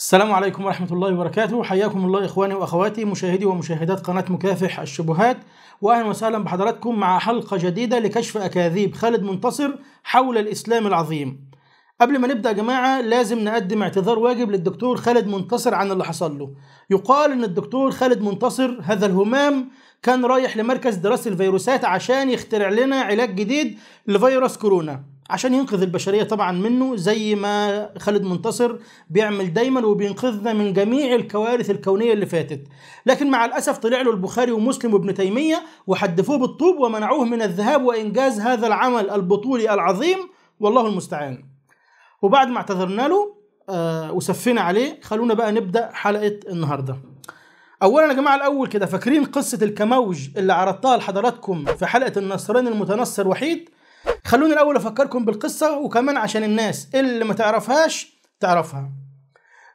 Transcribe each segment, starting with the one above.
السلام عليكم ورحمة الله وبركاته حياكم الله إخواني وأخواتي مشاهدي ومشاهدات قناة مكافح الشبهات وأهلا وسهلا بحضراتكم مع حلقة جديدة لكشف أكاذيب خالد منتصر حول الإسلام العظيم قبل ما نبدأ يا جماعة لازم نقدم اعتذار واجب للدكتور خالد منتصر عن اللي حصل له يقال أن الدكتور خالد منتصر هذا الهمام كان رايح لمركز دراسة الفيروسات عشان يخترع لنا علاج جديد لفيروس كورونا عشان ينقذ البشريه طبعا منه زي ما خالد منتصر بيعمل دايما وبينقذنا من جميع الكوارث الكونيه اللي فاتت لكن مع الاسف طلع له البخاري ومسلم وابن تيميه وحدفوه بالطوب ومنعوه من الذهاب وانجاز هذا العمل البطولي العظيم والله المستعان وبعد ما اعتذرنا له آه وسفينا عليه خلونا بقى نبدا حلقه النهارده اولا يا جماعه الاول كده فاكرين قصه الكموج اللي عرضتها لحضراتكم في حلقه النصراني المتنصر وحيد خلوني الاول افكركم بالقصه وكمان عشان الناس اللي ما تعرفهاش تعرفها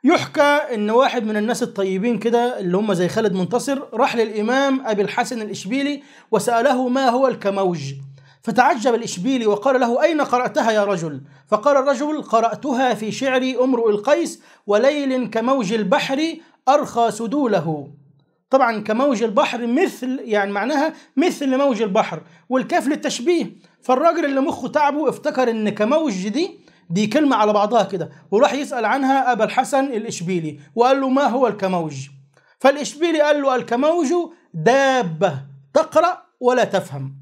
يحكى ان واحد من الناس الطيبين كده اللي هم زي خالد منتصر راح للامام ابي الحسن الاشبيلي وساله ما هو الكموج فتعجب الإشبيلي وقال له أين قرأتها يا رجل؟ فقال الرجل قرأتها في شعري أمرؤ القيس وليل كموج البحر أرخى سدوله طبعا كموج البحر مثل يعني معناها مثل موج البحر والكاف للتشبيه فالراجل اللي مخه تعبه افتكر ان كموج دي دي كلمة على بعضها كده وراح يسأل عنها أبا الحسن الإشبيلي وقال له ما هو الكموج فالإشبيلي قال له الكموج دابة تقرأ ولا تفهم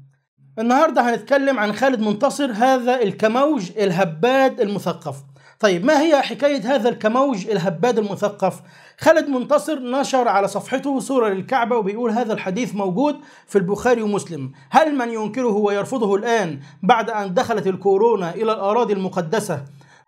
النهاردة هنتكلم عن خالد منتصر هذا الكموج الهباد المثقف طيب ما هي حكاية هذا الكموج الهباد المثقف؟ خالد منتصر نشر على صفحته صورة للكعبة وبيقول هذا الحديث موجود في البخاري ومسلم هل من ينكره ويرفضه الآن بعد أن دخلت الكورونا إلى الأراضي المقدسة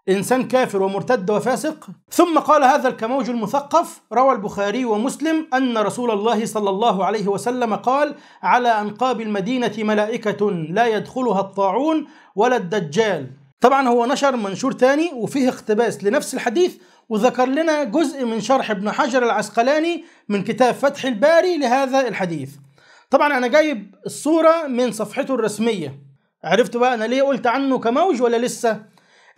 إنسان كافر ومرتد وفاسق ثم قال هذا الكموج المثقف روى البخاري ومسلم أن رسول الله صلى الله عليه وسلم قال على أنقاب المدينة ملائكة لا يدخلها الطاعون ولا الدجال طبعا هو نشر منشور تاني وفيه اقتباس لنفس الحديث وذكر لنا جزء من شرح ابن حجر العسقلاني من كتاب فتح الباري لهذا الحديث طبعا انا جايب الصورة من صفحته الرسمية عرفت بقى انا ليه قلت عنه كموج ولا لسه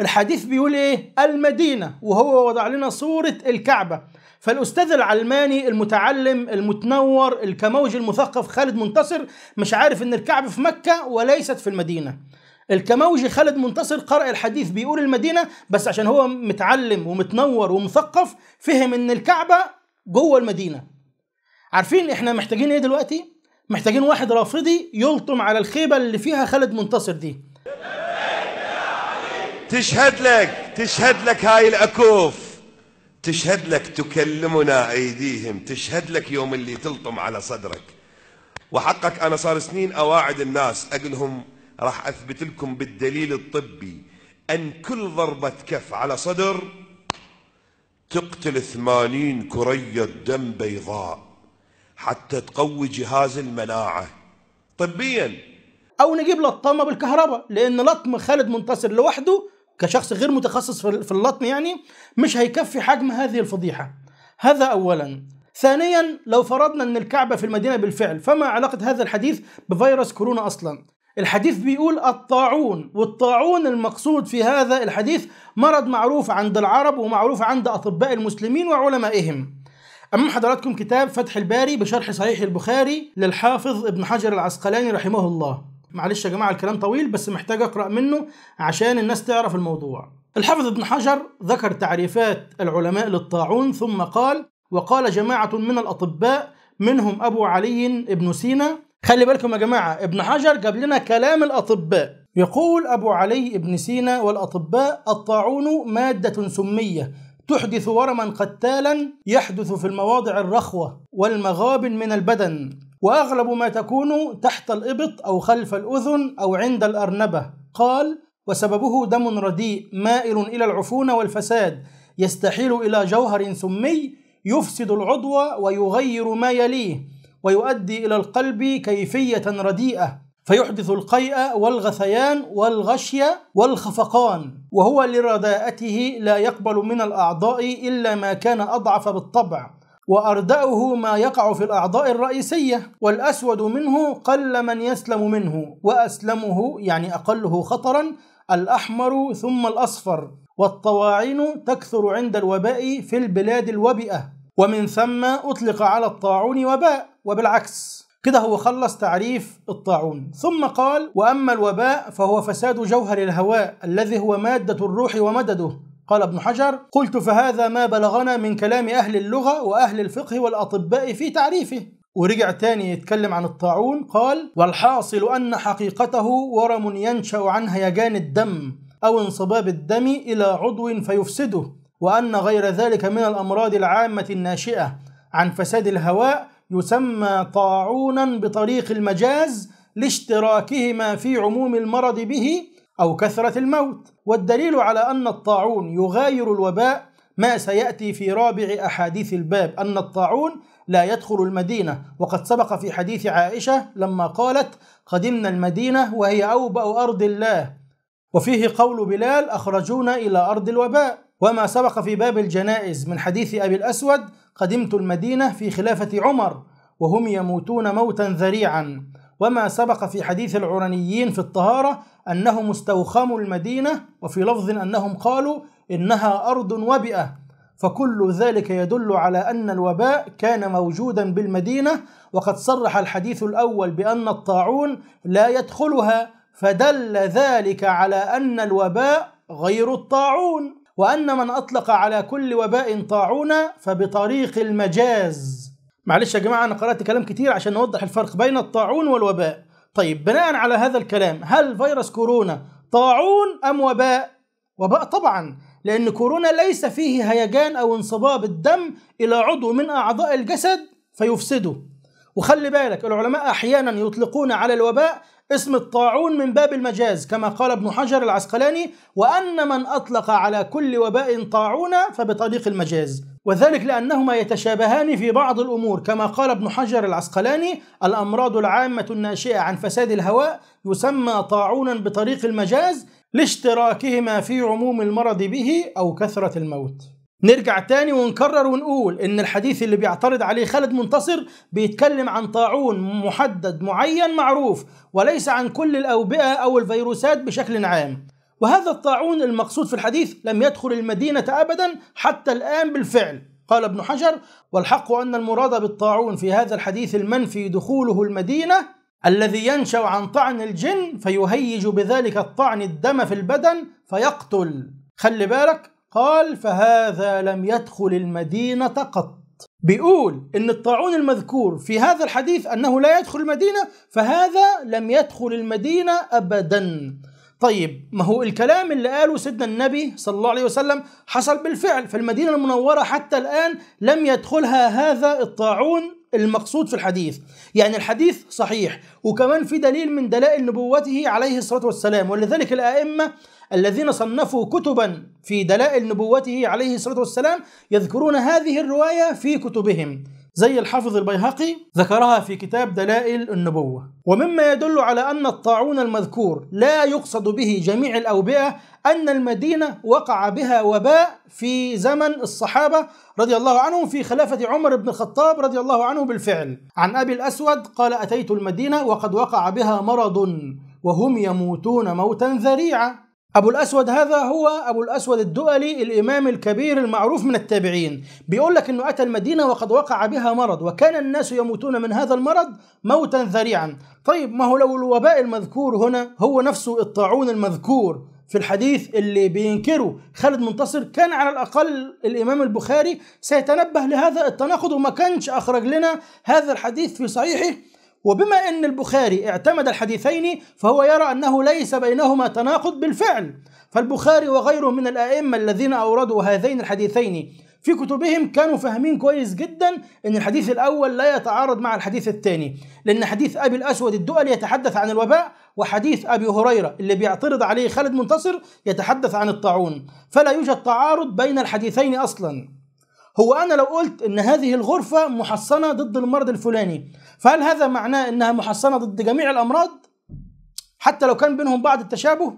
الحديث بيقول ايه المدينة وهو وضع لنا صورة الكعبة فالاستاذ العلماني المتعلم المتنور الكموج المثقف خالد منتصر مش عارف ان الكعبة في مكة وليست في المدينة الكموجي خالد منتصر قرأ الحديث بيقول المدينة بس عشان هو متعلم ومتنور ومثقف فهم ان الكعبة جوه المدينة عارفين احنا محتاجين ايه دلوقتي محتاجين واحد رافضي يلطم على الخيبة اللي فيها خالد منتصر دي تشهد لك تشهد لك هاي العكوف تشهد لك تكلمنا ايديهم تشهد لك يوم اللي تلطم على صدرك وحقك انا صار سنين اواعد الناس أقلهم راح اثبت لكم بالدليل الطبي ان كل ضربه كف على صدر تقتل ثمانين كريه دم بيضاء حتى تقوي جهاز المناعه طبيا او نجيب لطامه بالكهرباء لان لطم خالد منتصر لوحده كشخص غير متخصص في اللطم يعني مش هيكفي حجم هذه الفضيحه هذا اولا ثانيا لو فرضنا ان الكعبه في المدينه بالفعل فما علاقه هذا الحديث بفيروس كورونا اصلا الحديث بيقول الطاعون والطاعون المقصود في هذا الحديث مرض معروف عند العرب ومعروف عند أطباء المسلمين وعلمائهم أمام حضراتكم كتاب فتح الباري بشرح صحيح البخاري للحافظ ابن حجر العسقلاني رحمه الله معلش يا جماعة الكلام طويل بس محتاج أقرأ منه عشان الناس تعرف الموضوع الحافظ ابن حجر ذكر تعريفات العلماء للطاعون ثم قال وقال جماعة من الأطباء منهم أبو علي بن سينا خلي بالكم يا جماعة ابن حجر جاب لنا كلام الأطباء يقول أبو علي ابن سينا والأطباء الطاعون مادة سمية تحدث ورما قتالا يحدث في المواضع الرخوة والمغابن من البدن وأغلب ما تكون تحت الإبط أو خلف الأذن أو عند الأرنبة قال وسببه دم رديء مائل إلى العفون والفساد يستحيل إلى جوهر سمي يفسد العضو ويغير ما يليه ويؤدي إلى القلب كيفية رديئة فيحدث القيء والغثيان والغشي والخفقان وهو لرداءته لا يقبل من الأعضاء إلا ما كان أضعف بالطبع وأردأه ما يقع في الأعضاء الرئيسية والأسود منه قل من يسلم منه وأسلمه يعني أقله خطرا الأحمر ثم الأصفر والطواعين تكثر عند الوباء في البلاد الوبئة ومن ثم أطلق على الطاعون وباء وبالعكس كده هو خلص تعريف الطاعون ثم قال وأما الوباء فهو فساد جوهر الهواء الذي هو مادة الروح ومدده قال ابن حجر قلت فهذا ما بلغنا من كلام أهل اللغة وأهل الفقه والأطباء في تعريفه ورجع تاني يتكلم عن الطاعون قال والحاصل أن حقيقته ورم ينشأ عن هيجان الدم أو انصباب الدم إلى عضو فيفسده وأن غير ذلك من الأمراض العامة الناشئة عن فساد الهواء يسمى طاعونا بطريق المجاز لاشتراكهما في عموم المرض به أو كثرة الموت والدليل على أن الطاعون يغاير الوباء ما سيأتي في رابع أحاديث الباب أن الطاعون لا يدخل المدينة وقد سبق في حديث عائشة لما قالت قدمنا المدينة وهي أوبأ أرض الله وفيه قول بلال أخرجونا إلى أرض الوباء وما سبق في باب الجنائز من حديث أبي الأسود قدمت المدينة في خلافة عمر وهم يموتون موتا ذريعا وما سبق في حديث العرنيين في الطهارة أنهم استوخموا المدينة وفي لفظ أنهم قالوا إنها أرض وبئة فكل ذلك يدل على أن الوباء كان موجودا بالمدينة وقد صرح الحديث الأول بأن الطاعون لا يدخلها فدل ذلك على أن الوباء غير الطاعون وأن من أطلق على كل وباء طاعون فبطريق المجاز معلش يا جماعة أنا قرأت كلام كتير عشان نوضح الفرق بين الطاعون والوباء طيب بناء على هذا الكلام هل فيروس كورونا طاعون أم وباء؟ وباء طبعا لأن كورونا ليس فيه هيجان أو انصباب الدم إلى عضو من أعضاء الجسد فيفسده وخلي بالك العلماء أحيانا يطلقون على الوباء اسم الطاعون من باب المجاز كما قال ابن حجر العسقلاني وأن من أطلق على كل وباء طاعون فبطريق المجاز وذلك لأنهما يتشابهان في بعض الأمور كما قال ابن حجر العسقلاني الأمراض العامة الناشئة عن فساد الهواء يسمى طاعونا بطريق المجاز لاشتراكهما في عموم المرض به أو كثرة الموت نرجع تاني ونكرر ونقول إن الحديث اللي بيعترض عليه خالد منتصر بيتكلم عن طاعون محدد معين معروف وليس عن كل الأوبئة أو الفيروسات بشكل عام وهذا الطاعون المقصود في الحديث لم يدخل المدينة أبدا حتى الآن بالفعل قال ابن حجر والحق أن المراد بالطاعون في هذا الحديث المنفي دخوله المدينة الذي ينشأ عن طعن الجن فيهيج بذلك الطعن الدم في البدن فيقتل خلي بالك قال فهذا لم يدخل المدينة قط بيقول ان الطاعون المذكور في هذا الحديث انه لا يدخل المدينه فهذا لم يدخل المدينه ابدا طيب ما هو الكلام اللي قاله سيدنا النبي صلى الله عليه وسلم حصل بالفعل فالمدينه المنوره حتى الان لم يدخلها هذا الطاعون المقصود في الحديث يعني الحديث صحيح وكمان في دليل من دلائل نبوته عليه الصلاة والسلام ولذلك الأئمة الذين صنفوا كتبا في دلائل نبوته عليه الصلاة والسلام يذكرون هذه الرواية في كتبهم زي الحافظ البيهقي ذكرها في كتاب دلائل النبوة ومما يدل على أن الطاعون المذكور لا يقصد به جميع الأوبئة أن المدينة وقع بها وباء في زمن الصحابة رضي الله عنهم في خلافة عمر بن الخطاب رضي الله عنه بالفعل عن أبي الأسود قال أتيت المدينة وقد وقع بها مرض وهم يموتون موتا ذريعا أبو الأسود هذا هو أبو الأسود الدؤلي الإمام الكبير المعروف من التابعين بيقول لك أنه أتى المدينة وقد وقع بها مرض وكان الناس يموتون من هذا المرض موتا ذريعا طيب ما هو لو الوباء المذكور هنا هو نفسه الطاعون المذكور في الحديث اللي بينكره خالد منتصر كان على الأقل الإمام البخاري سيتنبه لهذا التناقض وما كانش أخرج لنا هذا الحديث في صحيحه وبما أن البخاري اعتمد الحديثين فهو يرى أنه ليس بينهما تناقض بالفعل فالبخاري وغيره من الأئمة الذين أوردوا هذين الحديثين في كتبهم كانوا فاهمين كويس جدا ان الحديث الاول لا يتعارض مع الحديث الثاني لان حديث ابي الاسود الدؤلي يتحدث عن الوباء وحديث ابي هريره اللي بيعترض عليه خالد منتصر يتحدث عن الطاعون فلا يوجد تعارض بين الحديثين اصلا هو أنا لو قلت إن هذه الغرفة محصنة ضد المرض الفلاني فهل هذا معناه إنها محصنة ضد جميع الأمراض؟ حتى لو كان بينهم بعض التشابه؟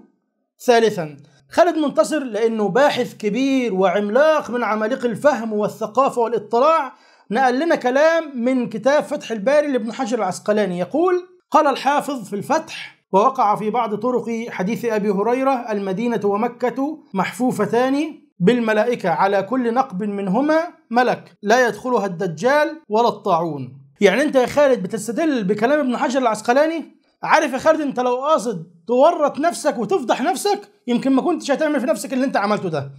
ثالثا خالد منتصر لأنه باحث كبير وعملاق من عمالق الفهم والثقافة والاطلاع نقل لنا كلام من كتاب فتح الباري لابن حجر العسقلاني يقول قال الحافظ في الفتح ووقع في بعض طرق حديث أبي هريرة المدينة ومكة محفوفتان بالملائكة على كل نقب منهما ملك لا يدخلها الدجال ولا الطاعون يعني انت يا خالد بتستدل بكلام ابن حجر العسقلاني عارف يا خالد انت لو قاصد تورط نفسك وتفضح نفسك يمكن ما كنتش هتعمل في نفسك اللي انت عملته ده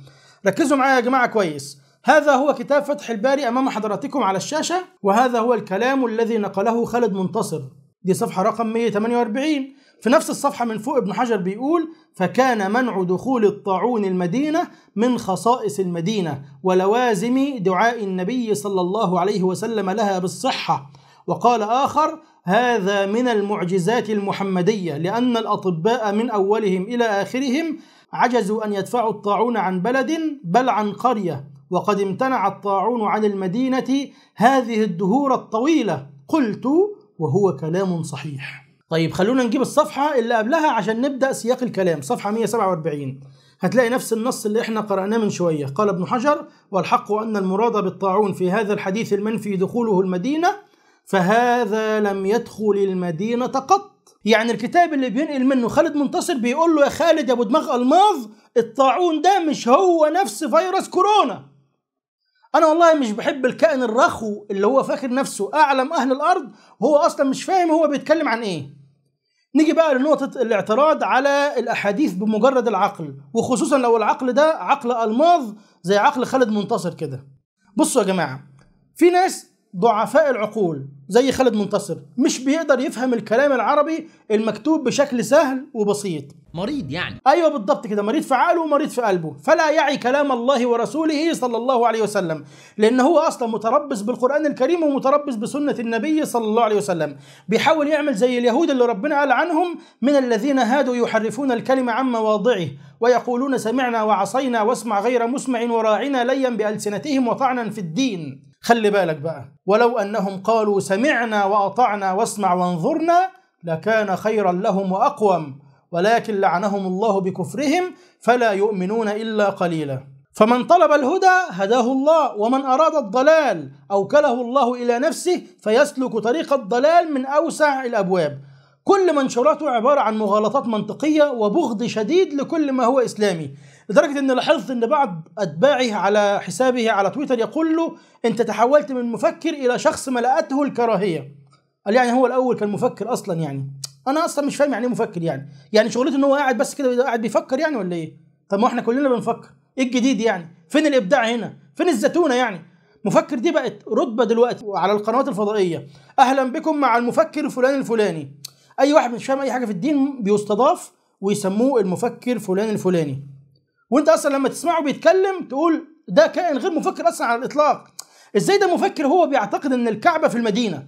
ركزوا معايا يا جماعة كويس هذا هو كتاب فتح الباري أمام حضراتكم على الشاشة وهذا هو الكلام الذي نقله خالد منتصر دي صفحة رقم 148 في نفس الصفحة من فوق ابن حجر بيقول فكان منع دخول الطاعون المدينة من خصائص المدينة ولوازم دعاء النبي صلى الله عليه وسلم لها بالصحة وقال آخر هذا من المعجزات المحمدية لأن الأطباء من أولهم إلى آخرهم عجزوا أن يدفعوا الطاعون عن بلد بل عن قرية وقد امتنع الطاعون عن المدينة هذه الدهور الطويلة قلت وهو كلام صحيح طيب خلونا نجيب الصفحة اللي قبلها عشان نبدأ سياق الكلام صفحة 147 هتلاقي نفس النص اللي احنا قرأناه من شوية قال ابن حجر والحق أن المراد بالطاعون في هذا الحديث المنفي دخوله المدينة فهذا لم يدخل المدينة قط يعني الكتاب اللي بينقل منه خالد منتصر بيقول له يا خالد يا ابو دماغ الماظ الطاعون ده مش هو نفس فيروس كورونا انا والله مش بحب الكائن الرخو اللي هو فاكر نفسه اعلم اهل الارض هو اصلا مش فاهم هو بيتكلم عن ايه نيجي بقى لنقطة الاعتراض على الأحاديث بمجرد العقل وخصوصا لو العقل ده عقل ألماظ زي عقل خالد منتصر كده بصوا يا جماعة في ناس ضعفاء العقول زي خالد منتصر مش بيقدر يفهم الكلام العربي المكتوب بشكل سهل وبسيط مريض يعني ايوه بالضبط كده مريض في عقله ومريض في قلبه فلا يعي كلام الله ورسوله صلى الله عليه وسلم لان هو اصلا متربص بالقران الكريم ومتربص بسنه النبي صلى الله عليه وسلم بيحاول يعمل زي اليهود اللي ربنا قال عنهم من الذين هادوا يحرفون الكلم عن مواضعه ويقولون سمعنا وعصينا واسمع غير مسمع وراعنا ليا بألسنتهم وطعنا في الدين خلي بالك بقى ولو أنهم قالوا سمعنا وأطعنا واسمع وانظرنا لكان خيرا لهم وأقوم ولكن لعنهم الله بكفرهم فلا يؤمنون إلا قليلا فمن طلب الهدى هداه الله ومن أراد الضلال أوكله الله إلى نفسه فيسلك طريق الضلال من أوسع الأبواب كل منشوراته عبارة عن مغالطات منطقية وبغض شديد لكل ما هو إسلامي لدرجه ان لاحظت ان بعض اتباعه على حسابه على تويتر يقول له انت تحولت من مفكر الى شخص ملأته الكراهيه قال يعني هو الاول كان مفكر اصلا يعني انا اصلا مش فاهم يعني ايه مفكر يعني يعني شغلته ان هو قاعد بس كده قاعد بيفكر يعني ولا ايه طب ما احنا كلنا بنفكر ايه الجديد يعني فين الابداع هنا فين الزتونه يعني مفكر دي بقت رتبه دلوقتي على القنوات الفضائيه اهلا بكم مع المفكر فلان الفلاني اي واحد مش فاهم اي حاجه في الدين بيستضاف ويسموه المفكر فلان الفلاني وانت اصلا لما تسمعه بيتكلم تقول ده كائن غير مفكر اصلا على الاطلاق ازاي ده مفكر هو بيعتقد ان الكعبه في المدينه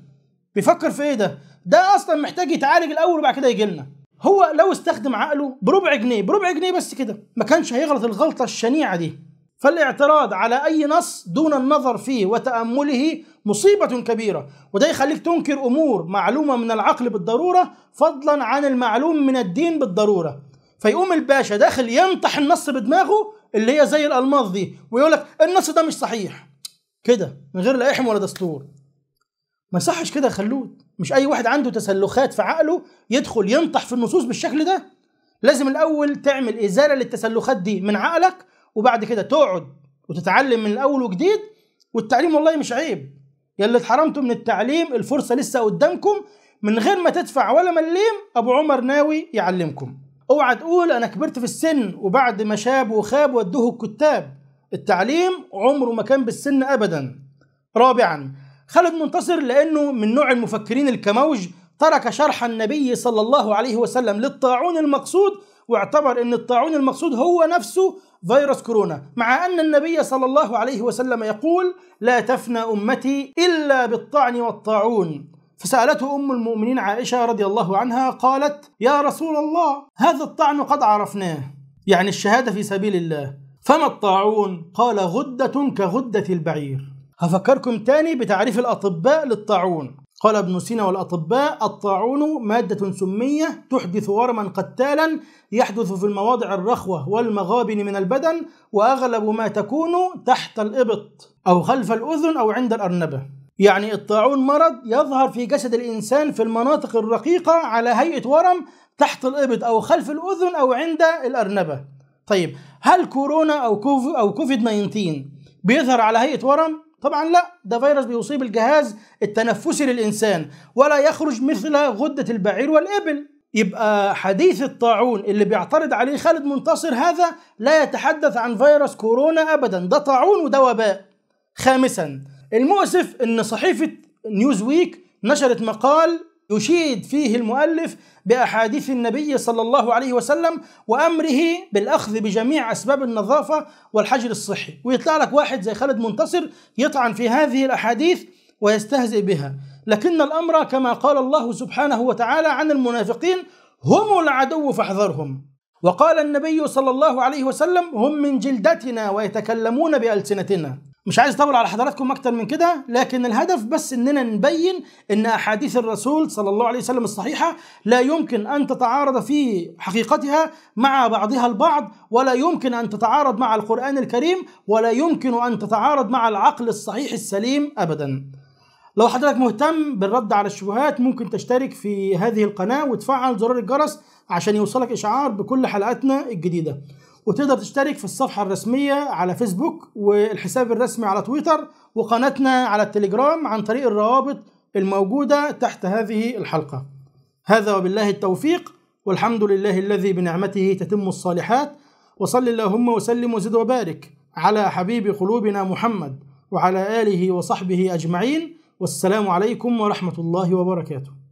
بيفكر في ايه ده ده اصلا محتاج يتعالج الاول وبعد كده يجي لنا هو لو استخدم عقله بربع جنيه بربع جنيه بس كده ما كانش هيغلط الغلطه الشنيعه دي فالاعتراض على اي نص دون النظر فيه وتامله مصيبه كبيره وده يخليك تنكر امور معلومه من العقل بالضروره فضلا عن المعلوم من الدين بالضروره فيقوم الباشا داخل ينطح النص بدماغه اللي هي زي الالماظ دي ويقول لك النص ده مش صحيح كده من غير لا ولا دستور ما يصحش كده يا خلود مش اي واحد عنده تسلخات في عقله يدخل ينطح في النصوص بالشكل ده لازم الاول تعمل ازاله للتسلخات دي من عقلك وبعد كده تقعد وتتعلم من الاول وجديد والتعليم والله مش عيب يا اللي اتحرمتوا من التعليم الفرصه لسه قدامكم من غير ما تدفع ولا مليم ابو عمر ناوي يعلمكم اوعى تقول انا كبرت في السن وبعد ما شاب وخاب ودوه الكتاب التعليم عمره ما كان بالسن ابدا رابعا خالد منتصر لانه من نوع المفكرين الكموج ترك شرح النبي صلى الله عليه وسلم للطاعون المقصود واعتبر ان الطاعون المقصود هو نفسه فيروس كورونا مع ان النبي صلى الله عليه وسلم يقول لا تفنى امتي الا بالطعن والطاعون فسالته ام المؤمنين عائشه رضي الله عنها قالت يا رسول الله هذا الطعن قد عرفناه يعني الشهاده في سبيل الله فما الطاعون قال غده كغده البعير هفكركم تاني بتعريف الاطباء للطاعون قال ابن سينا والأطباء الطاعون مادة سمية تحدث ورما قتالا يحدث في المواضع الرخوة والمغابن من البدن وأغلب ما تكون تحت الإبط أو خلف الأذن أو عند الأرنبة يعني الطاعون مرض يظهر في جسد الإنسان في المناطق الرقيقة على هيئة ورم تحت الإبط أو خلف الأذن أو عند الأرنبة طيب هل كورونا أو كوف أو كوفيد 19 بيظهر على هيئة ورم؟ طبعا لا ده فيروس بيصيب الجهاز التنفسي للإنسان ولا يخرج مثل غدة البعير والإبل يبقى حديث الطاعون اللي بيعترض عليه خالد منتصر هذا لا يتحدث عن فيروس كورونا أبدا ده طاعون وده وباء خامسا المؤسف أن صحيفة نيوز ويك نشرت مقال يشيد فيه المؤلف باحاديث النبي صلى الله عليه وسلم وامره بالاخذ بجميع اسباب النظافه والحجر الصحي، ويطلع لك واحد زي خالد منتصر يطعن في هذه الاحاديث ويستهزئ بها، لكن الامر كما قال الله سبحانه وتعالى عن المنافقين هم العدو فاحذرهم. وقال النبي صلى الله عليه وسلم هم من جلدتنا ويتكلمون بالسنتنا. مش عايز اطول على حضراتكم اكتر من كده لكن الهدف بس اننا نبين ان احاديث الرسول صلى الله عليه وسلم الصحيحه لا يمكن ان تتعارض في حقيقتها مع بعضها البعض ولا يمكن ان تتعارض مع القران الكريم ولا يمكن ان تتعارض مع العقل الصحيح السليم ابدا لو حضرتك مهتم بالرد على الشبهات ممكن تشترك في هذه القناه وتفعل زرار الجرس عشان يوصلك اشعار بكل حلقاتنا الجديده وتقدر تشترك في الصفحة الرسمية على فيسبوك والحساب الرسمي على تويتر وقناتنا على التليجرام عن طريق الروابط الموجودة تحت هذه الحلقة هذا وبالله التوفيق والحمد لله الذي بنعمته تتم الصالحات وصل اللهم وسلم وزد وبارك على حبيب قلوبنا محمد وعلى آله وصحبه أجمعين والسلام عليكم ورحمة الله وبركاته